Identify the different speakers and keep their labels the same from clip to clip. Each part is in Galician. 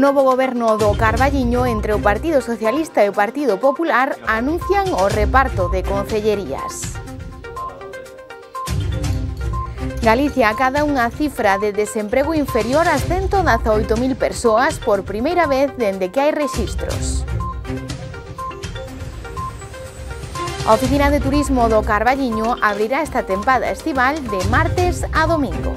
Speaker 1: novo goberno do Carballiño entre o Partido Socialista e o Partido Popular anuncian o reparto de concellerías. Galicia acada unha cifra de desemprego inferior a 118.000 persoas por primeira vez dende que hai rexistros. A Oficina de Turismo do Carballiño abrirá esta tempada estival de martes a domingo.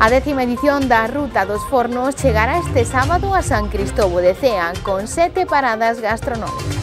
Speaker 1: A décima edición da Ruta dos Fornos chegará este sábado a San Cristóbo de Cea con sete paradas gastronómicas.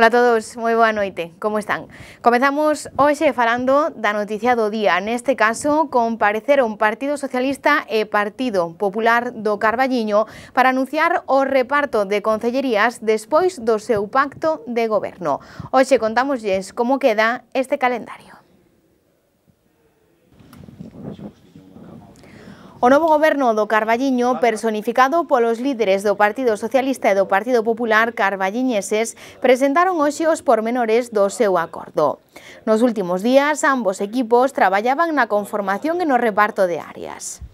Speaker 1: Hola a todos, moi boa noite, como están? Comezamos hoxe falando da noticia do día, neste caso compareceron Partido Socialista e Partido Popular do Carballiño para anunciar o reparto de concellerías despois do seu pacto de goberno. Hoxe Jens, como queda este calendario. O novo goberno do Carballiño, personificado polos líderes do Partido Socialista e do Partido Popular carballiñeses, presentaron hoxe os pormenores do seu acordo. Nos últimos días, ambos equipos traballaban na conformación e no reparto de áreas.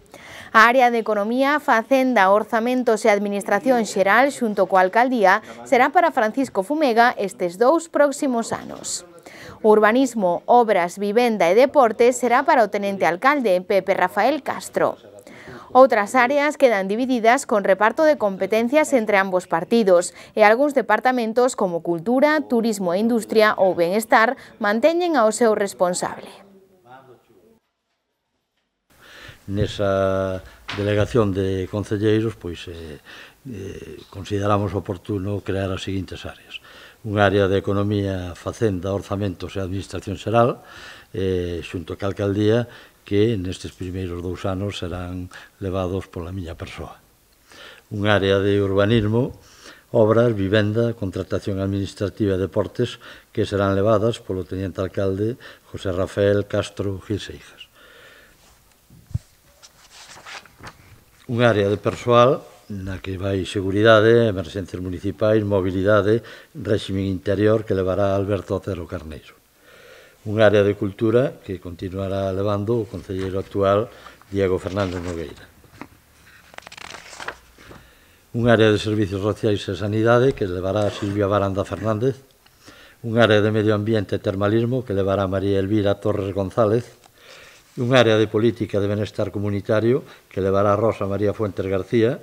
Speaker 1: A área de Economía, Facenda, Orzamentos e Administración Xeral xunto coa Alcaldía será para Francisco Fumega estes dous próximos anos. O urbanismo, Obras, Vivenda e Deporte será para o Tenente Alcalde Pepe Rafael Castro. Outras áreas quedan divididas con reparto de competencias entre ambos partidos e algúns departamentos como Cultura, Turismo e Industria ou Benestar manteñen ao seu responsable.
Speaker 2: Nesa delegación de concelleiros, pois eh, eh, consideramos oportuno crear as seguintes áreas. Un área de economía, facenda, orzamentos e administración xeral, eh, xunto ca alcaldía, que nestes primeiros dous anos serán levados pola miña persoa. Un área de urbanismo, obras, vivenda, contratación administrativa e deportes que serán levadas polo teniente alcalde José Rafael Castro Giseijas. Un área de persoal na que vai seguridade, emerxencias municipais, mobilidade, réximen interior que levará Alberto Otero Carneiro un área de cultura que continuará levando o concelleiro actual Diego Fernández Nogueira. Un área de servicios sociais e sanidade que levará a Silvia Baranda Fernández, un área de medio ambiente e termalismo que levará a María Elvira Torres González, un área de política de benestar comunitario que levará a Rosa María Fuentes García,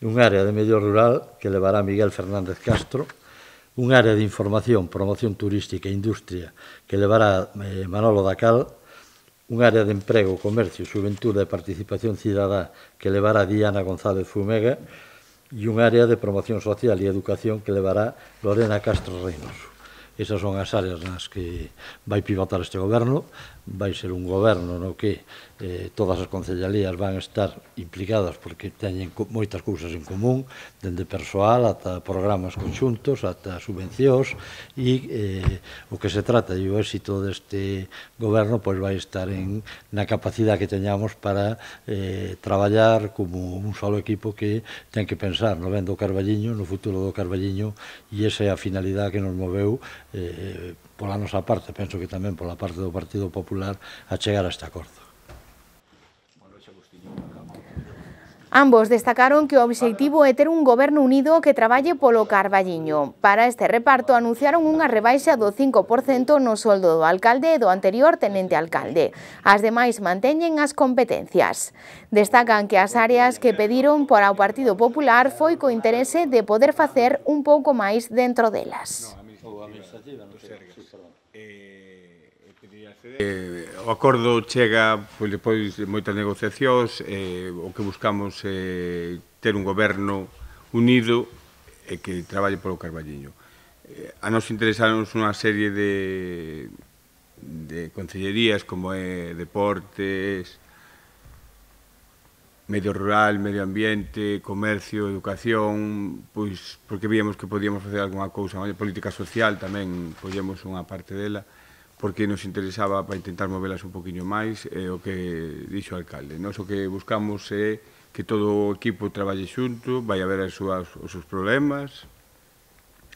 Speaker 2: un área de medio rural que levará a Miguel Fernández Castro, un área de información, promoción turística e industria que levará eh, Manolo Dacal, un área de emprego, comercio, xuventude e participación cidadá que levará Diana González Fumega e un área de promoción social e educación que levará Lorena Castro Reynoso. Esas son as áreas nas que vai pivotar este goberno vai ser un goberno no que eh, todas as concellalías van estar implicadas porque teñen co moitas cousas en común, dende persoal ata programas conxuntos, ata subvencións e eh, o que se trata e o éxito deste goberno pois vai estar en na capacidade que teñamos para eh, traballar como un solo equipo que ten que pensar no ben do Carballiño, no futuro do Carballiño e esa é a finalidade que nos moveu eh, pola nosa parte, penso que tamén pola parte do Partido Popular, a chegar a este acordo.
Speaker 1: Ambos destacaron que o obxectivo é ter un goberno unido que traballe polo Carballiño. Para este reparto anunciaron unha rebaixa do 5% no soldo do alcalde e do anterior tenente alcalde. As demais manteñen as competencias. Destacan que as áreas que pediron para o Partido Popular foi co interese de poder facer un pouco máis dentro delas.
Speaker 2: No, Eh, o acordo
Speaker 3: chega pois, depois de moitas negociacións, eh, o que buscamos é eh, ter un goberno unido e eh, que traballe polo Carballiño. Eh, a nos interesaron unha serie de, de consellerías como é deportes, medio rural, medio ambiente, comercio, educación, pois porque víamos que podíamos facer algunha cousa, política social tamén, collemos unha parte dela, porque nos interesaba para intentar movelas un poquinho máis, é o que dixo o alcalde. Nos o que buscamos é que todo o equipo traballe xunto, vai haber as súas, os seus problemas,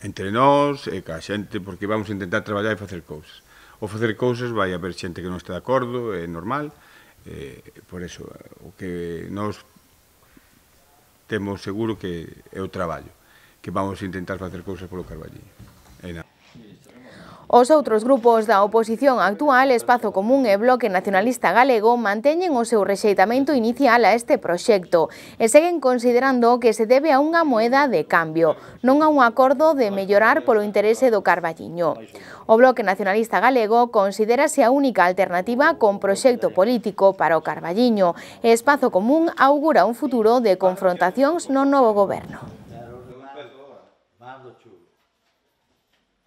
Speaker 3: entre nós e ca xente, porque vamos intentar traballar e facer cousas. O facer cousas vai haber xente que non está de acordo, é normal, eh, por eso, o que nos temos seguro que é o traballo, que vamos intentar facer cousas polo Carballiño. É nada.
Speaker 1: Os outros grupos da oposición actual, Espazo Común e Bloque Nacionalista Galego, manteñen o seu rexeitamento inicial a este proxecto e seguen considerando que se debe a unha moeda de cambio, non a un acordo de mellorar polo interese do Carballiño. O Bloque Nacionalista Galego considerase a única alternativa con proxecto político para o Carballiño e Espazo Común augura un futuro de confrontacións no novo goberno.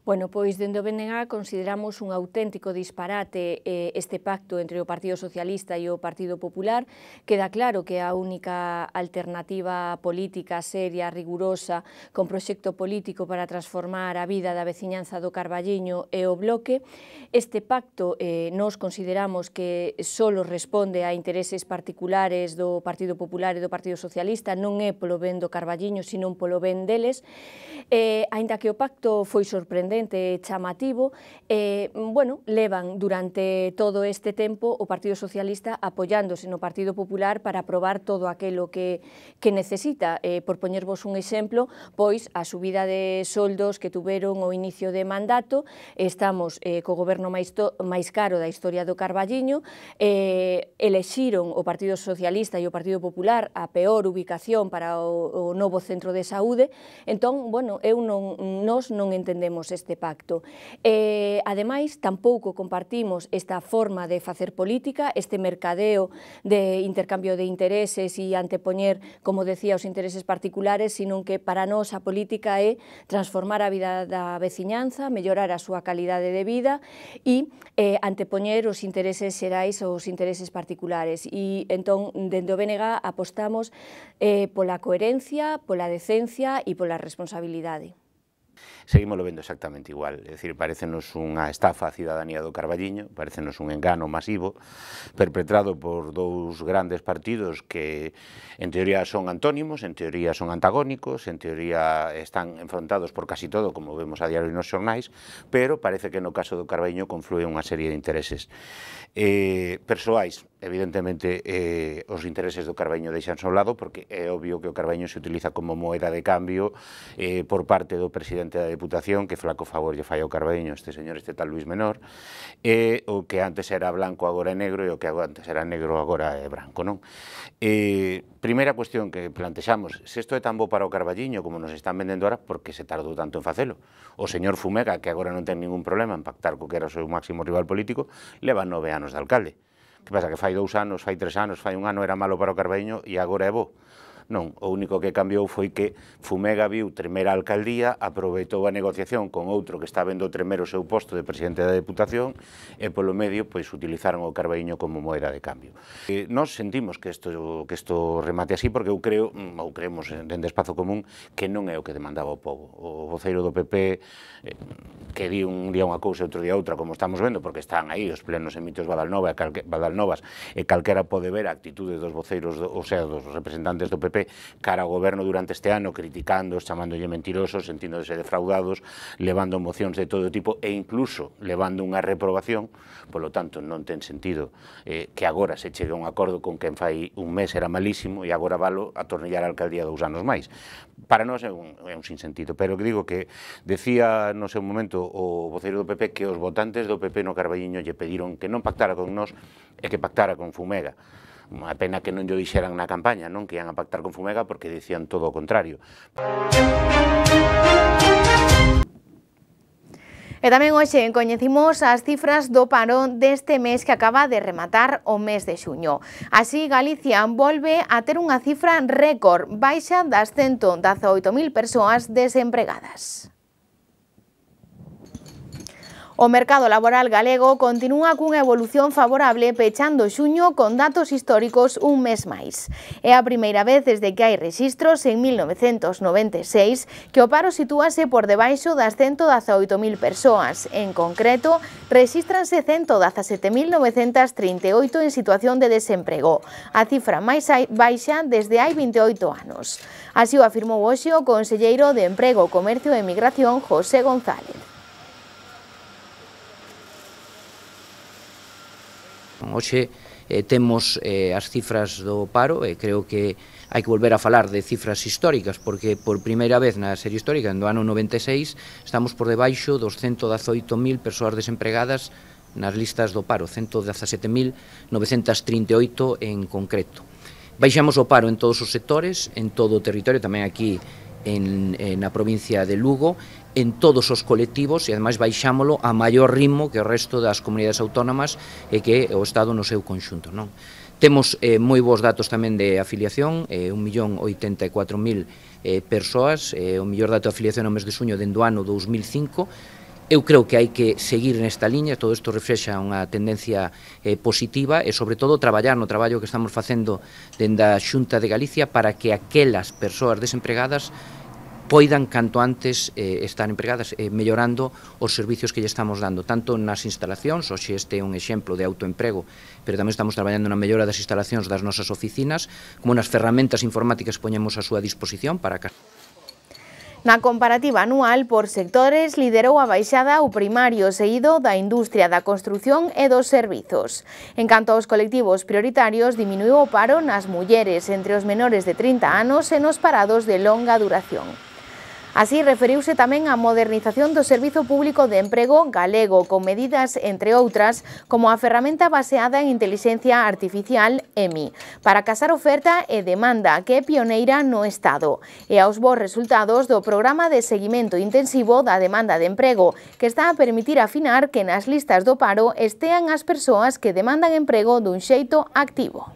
Speaker 4: Bueno, pois dende o BNG consideramos un auténtico disparate eh, este pacto entre o Partido Socialista e o Partido Popular. Queda claro que a única alternativa política seria, rigurosa, con proxecto político para transformar a vida da veciñanza do Carballiño e o Bloque. Este pacto eh, nos consideramos que só responde a intereses particulares do Partido Popular e do Partido Socialista, non é polo ben do Carballiño, sino polo ben deles. Eh, ainda que o pacto foi sorprendente, diferente e chamativo, eh, bueno, levan durante todo este tempo o Partido Socialista apoiándose no Partido Popular para aprobar todo aquilo que, que necesita. Eh, por poñervos un exemplo, pois a subida de soldos que tuveron o inicio de mandato, estamos eh, co goberno máis, to, máis caro da historia do Carballiño, eh, elexiron o Partido Socialista e o Partido Popular a peor ubicación para o, o novo centro de saúde, entón, bueno, eu non, nos non entendemos este pacto. Eh, ademais, tampouco compartimos esta forma de facer política, este mercadeo de intercambio de intereses e antepoñer, como decía, os intereses particulares, sino que para nós a política é transformar a vida da veciñanza, mellorar a súa calidade de vida e eh, antepoñer os intereses xerais aos intereses particulares. E entón, dende o BNG apostamos eh, pola coherencia, pola decencia e pola responsabilidade.
Speaker 5: Seguimos vendo exactamente igual, é dicir, parecenos unha estafa a cidadanía do Carballiño, parecenos un engano masivo perpetrado por dous grandes partidos que en teoría son antónimos, en teoría son antagónicos, en teoría están enfrontados por casi todo, como vemos a diario nos xornais, pero parece que no caso do Carballiño confluen unha serie de intereses eh, persoais evidentemente eh, os intereses do Carbeño deixan ao lado porque é obvio que o Carbeño se utiliza como moeda de cambio eh, por parte do presidente da Deputación que flaco favor lle fai ao Carbeño este señor, este tal Luis Menor eh, o que antes era blanco agora é negro e o que antes era negro agora é branco non? Eh, primeira cuestión que plantexamos se isto é tan bo para o Carballiño como nos están vendendo ahora porque se tardou tanto en facelo o señor Fumega que agora non ten ningún problema en pactar co que era o seu máximo rival político leva nove anos de alcalde Que pasa que fai dous anos, fai tres anos, fai un ano era malo para o Carballiño e agora é bo. Non, o único que cambiou foi que Fumega viu tremer a alcaldía, aproveitou a negociación con outro que está vendo tremer o seu posto de presidente da Deputación e polo medio pois utilizaron o Carballiño como moeda de cambio. E eh, nós sentimos que isto que isto remate así porque eu creo, mm, ou creemos dende espazo común, que non é o que demandaba o povo. O voceiro do PP eh, que di un día unha cousa e outro día outra, como estamos vendo, porque están aí os plenos emitos Badalnova e Badalnovas e calquera pode ver a actitude dos voceiros, ou o sea, dos representantes do PP golpe cara ao goberno durante este ano, criticando, chamándolle mentirosos, sentíndose defraudados, levando mocións de todo tipo e incluso levando unha reprobación, polo tanto non ten sentido eh, que agora se chegue a un acordo con quen fai un mes era malísimo e agora valo atornillar a alcaldía dous anos máis. Para nós é un, é un sinsentido, pero que digo que decía no seu momento o voceiro do PP que os votantes do PP no Carballiño lle pediron que non pactara con nós e que pactara con Fumega. Unha pena que non yo dixeran na campaña, non? Que ian a pactar con Fumega porque dicían todo o contrario.
Speaker 1: E tamén hoxe coñecimos as cifras do paro deste mes que acaba de rematar o mes de xuño. Así, Galicia volve a ter unha cifra récord baixa das 118.000 persoas desempregadas. O mercado laboral galego continúa cunha evolución favorable pechando xuño con datos históricos un mes máis. É a primeira vez desde que hai registros en 1996 que o paro sitúase por debaixo das 118.000 persoas. En concreto, registranse 117.938 en situación de desemprego, a cifra máis baixa desde hai 28 anos. Así o afirmou hoxe o Conselleiro de Emprego, Comercio e Migración, José González.
Speaker 6: Oxe eh, temos eh, as cifras do paro e eh, creo que hai que volver a falar de cifras históricas porque por primeira vez na serie histórica no ano 96 estamos por debaixo dos 118.000 persoas desempregadas nas listas do paro, 117.938 en concreto. Baixamos o paro en todos os sectores, en todo o territorio, tamén aquí en, en a provincia de Lugo en todos os colectivos e ademais baixámolo a maior ritmo que o resto das comunidades autónomas e que o Estado no seu conxunto. Non? Temos eh, moi bons datos tamén de afiliación, eh, 1.084.000 eh, persoas, eh, o mellor dato de afiliación no mes de suño dende o ano 2005, Eu creo que hai que seguir nesta liña, todo isto reflexa unha tendencia eh, positiva e, sobre todo, traballar no traballo que estamos facendo dende a Xunta de Galicia para que aquelas persoas desempregadas poidan canto antes eh, estar empregadas eh, mellorando os servicios que lle estamos dando, tanto nas instalacións, hoxe este é un exemplo de autoemprego, pero tamén estamos traballando na mellora das instalacións das nosas oficinas, como nas ferramentas informáticas que poñemos a súa disposición para...
Speaker 1: Na comparativa anual por sectores liderou a baixada o primario seguido da industria da construción e dos servizos. En canto aos colectivos prioritarios, diminuiu o paro nas mulleres entre os menores de 30 anos e nos parados de longa duración. Así referiuse tamén a modernización do Servizo Público de Emprego galego, con medidas, entre outras, como a ferramenta baseada en inteligencia artificial EMI, para casar oferta e demanda, que é pioneira no Estado, e aos bons resultados do programa de seguimento intensivo da demanda de emprego, que está a permitir afinar que nas listas do paro estean as persoas que demandan emprego dun xeito activo.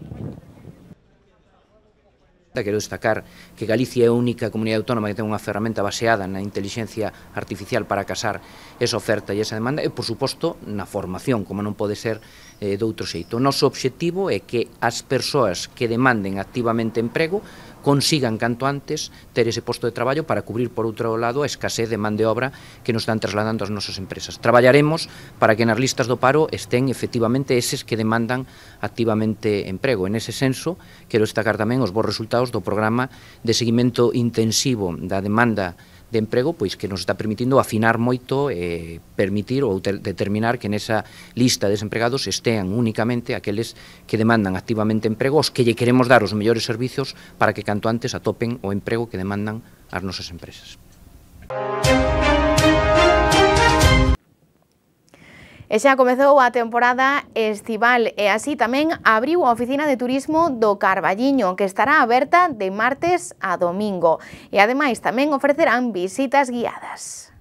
Speaker 6: Quero destacar que Galicia é a única comunidade autónoma que ten unha ferramenta baseada na inteligencia artificial para casar esa oferta e esa demanda e, por suposto, na formación, como non pode ser eh, outro xeito. O noso obxectivo é que as persoas que demanden activamente emprego consigan canto antes ter ese posto de traballo para cubrir por outro lado a escasez de man de obra que nos están trasladando as nosas empresas. Traballaremos para que nas listas do paro estén efectivamente eses que demandan activamente emprego. En ese senso, quero destacar tamén os bons resultados do programa de seguimento intensivo da demanda de emprego pois que nos está permitindo afinar moito e eh, permitir ou ter, determinar que nesa lista de desempregados estean únicamente aqueles que demandan activamente emprego, os que lle queremos dar os mellores servizos para que canto antes atopen o emprego que demandan as nosas empresas. Música
Speaker 1: E xa comezou a temporada estival e así tamén abriu a oficina de turismo do Carballiño, que estará aberta de martes a domingo. E ademais tamén ofrecerán visitas guiadas.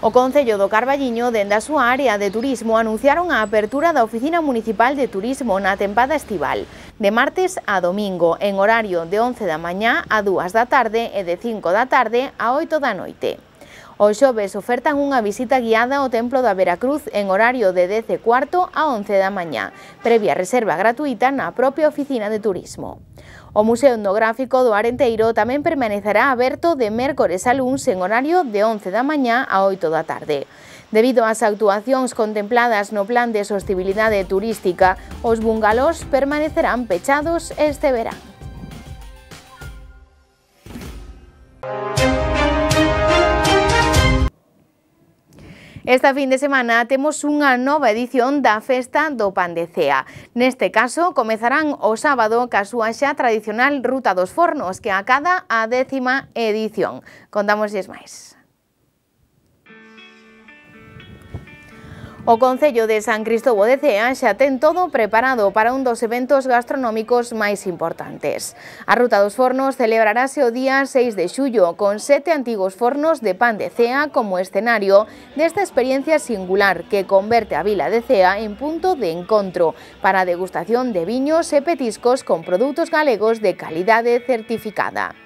Speaker 1: O Concello do Carballiño, dende a súa área de turismo, anunciaron a apertura da Oficina Municipal de Turismo na tempada estival, de martes a domingo, en horario de 11 da mañá a 2 da tarde e de 5 da tarde a 8 da noite. O xoves ofertan unha visita guiada ao Templo da Veracruz en horario de 10.15 a 11 da mañá, previa reserva gratuita na propia oficina de turismo. O Museo Etnográfico do Arenteiro tamén permanecerá aberto de mércores a luns en horario de 11 da mañá a 8 da tarde. Debido ás actuacións contempladas no Plan de Sostibilidade Turística, os bungalós permanecerán pechados este verán. Esta fin de semana temos unha nova edición da Festa do Pan de Cea. Neste caso, comezarán o sábado ca súa xa tradicional Ruta dos Fornos, que acada a décima edición. Contamos Contámoslles máis. O Concello de San Cristobo de Cea xa ten todo preparado para un dos eventos gastronómicos máis importantes. A Ruta dos Fornos celebrarase o día 6 de xullo con sete antigos fornos de pan de Cea como escenario desta experiencia singular que converte a Vila de Cea en punto de encontro para degustación de viños e petiscos con produtos galegos de calidade certificada.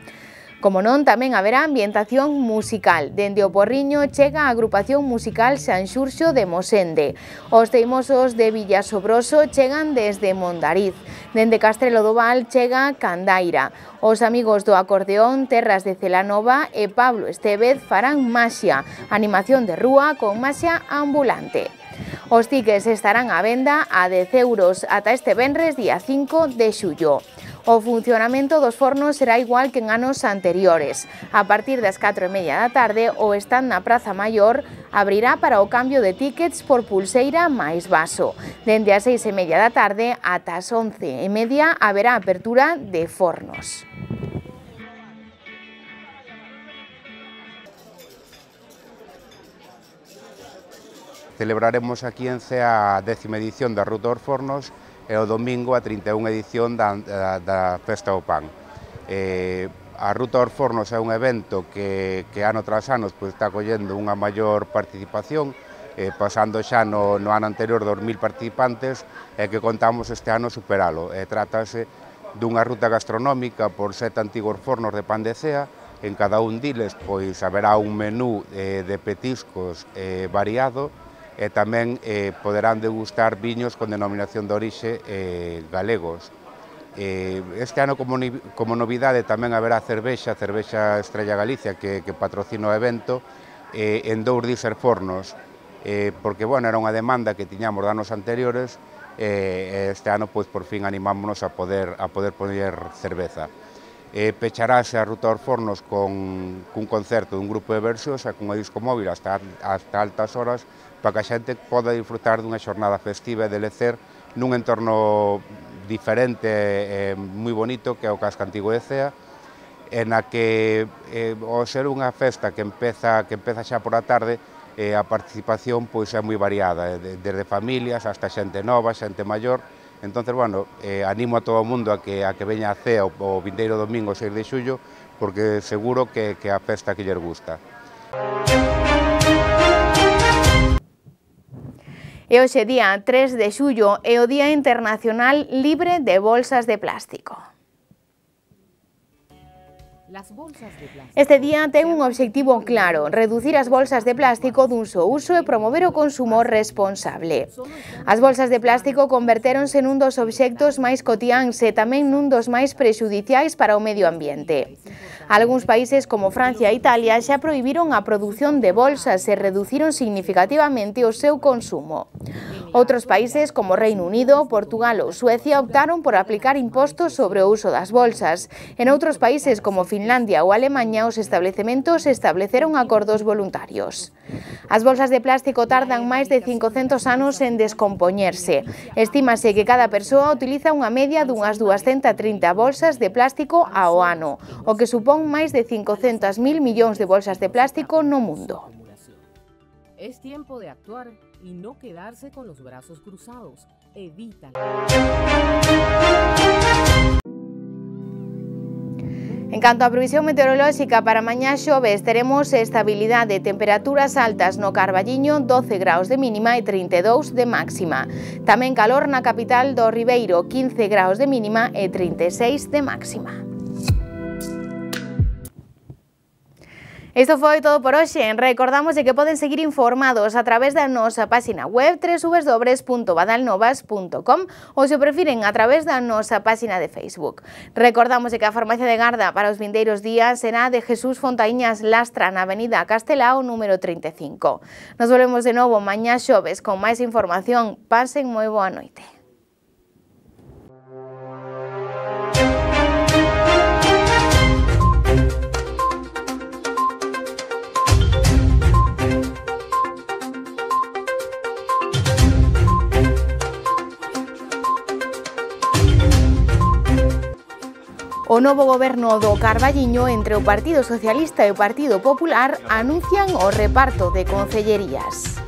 Speaker 1: Como non, tamén haberá ambientación musical. Dende o Porriño chega a agrupación musical Sanxurxo de Mosende. Os teimosos de Villasobroso chegan desde Mondariz. Dende Castrelo do Val chega Candaira. Os amigos do acordeón Terras de Celanova e Pablo Estevez farán maxia, animación de rúa con maxia ambulante. Os tiques estarán á venda a 10 euros ata este venres día 5 de xullo. O funcionamento dos fornos será igual que en anos anteriores. A partir das 4 e media da tarde, o stand na Praza Maior abrirá para o cambio de tickets por pulseira máis vaso. Dende as 6 e media da tarde ata as 11 e media haberá apertura de fornos.
Speaker 7: Celebraremos aquí en CEA a décima edición da Ruta dos Fornos e o domingo a 31 edición da, da, da Festa do Pan. Eh, a Ruta aos Fornos é un evento que, que ano tras ano pois, está collendo unha maior participación, eh, pasando xa no, no ano anterior 2.000 participantes e eh, que contamos este ano superalo. Eh, trátase dunha ruta gastronómica por sete antigos fornos de pan de cea, en cada un diles pois haberá un menú eh, de petiscos eh, variado, e tamén eh, poderán degustar viños con denominación de orixe eh, galegos. Eh, este ano como, como novidade tamén haberá cervexa, cervexa Estrella Galicia que, que patrocina o evento eh, en dous dizer fornos eh, porque bueno, era unha demanda que tiñamos danos anteriores eh, e eh, este ano pois por fin animámonos a poder a poder poner cerveza. Eh, pecharase a Ruta dos Fornos con cun concerto dun grupo de versos e cunha disco móvil hasta, hasta altas horas para que a xente poda disfrutar dunha xornada festiva e de lecer nun entorno diferente e moi bonito que é o Casco Antigo de Cea, en a que eh, ao ser unha festa que empeza, que empeza xa por a tarde, eh, a participación pois é moi variada, eh, desde familias hasta xente nova, xente maior, entonces bueno, eh, animo a todo o mundo a que, a que veña a Cea o, o vindeiro domingo 6 de xullo, porque seguro que, que a festa que lles gusta.
Speaker 1: E hoxe día 3 de xullo é o Día Internacional Libre de Bolsas de Plástico. Este día ten un obxectivo claro, reducir as bolsas de plástico dun so uso e promover o consumo responsable. As bolsas de plástico convertéronse nun dos obxectos máis cotiáns e tamén nun dos máis prexudiciais para o medio ambiente. Algúns países como Francia e Italia xa prohibiron a produción de bolsas e reduciron significativamente o seu consumo. Outros países como Reino Unido, Portugal ou Suecia optaron por aplicar impostos sobre o uso das bolsas. En outros países como Finlandia ou Alemanha os establecementos estableceron acordos voluntarios. As bolsas de plástico tardan máis de 500 anos en descompoñerse. Estímase que cada persoa utiliza unha media dunhas 230 bolsas de plástico ao ano, o que supón con máis de 500.000 millóns de bolsas de plástico no mundo. É tempo de actuar e non quedarse con os brazos cruzados. Evita. En canto á previsión meteorolóxica, para mañá xoves teremos estabilidade, temperaturas altas no Carballiño, 12 graus de mínima e 32 de máxima. Tamén calor na capital do Ribeiro, 15 graus de mínima e 36 de máxima. Isto foi todo por hoxe. Recordamos que poden seguir informados a través da nosa página web www.badalnovas.com ou se prefiren a través da nosa página de Facebook. Recordamos que a farmacia de Garda para os vindeiros días será de Jesús Fontaíñas Lastra na avenida Castelao número 35. Nos volvemos de novo mañá xoves con máis información. Pasen moi boa noite. O novo goberno do Carballiño entre o Partido Socialista e o Partido Popular anuncian o reparto de concellerías.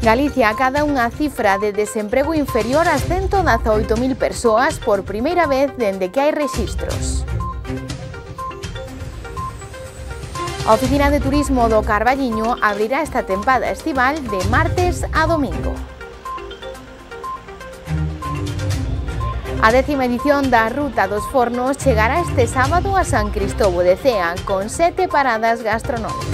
Speaker 1: Galicia acada unha cifra de desemprego inferior a 118.000 persoas por primeira vez dende que hai rexistros. A Oficina de Turismo do Carballiño abrirá esta tempada estival de martes a domingo. A décima edición da Ruta dos Fornos chegará este sábado a San Cristóbo de Cea con sete paradas gastronómicas.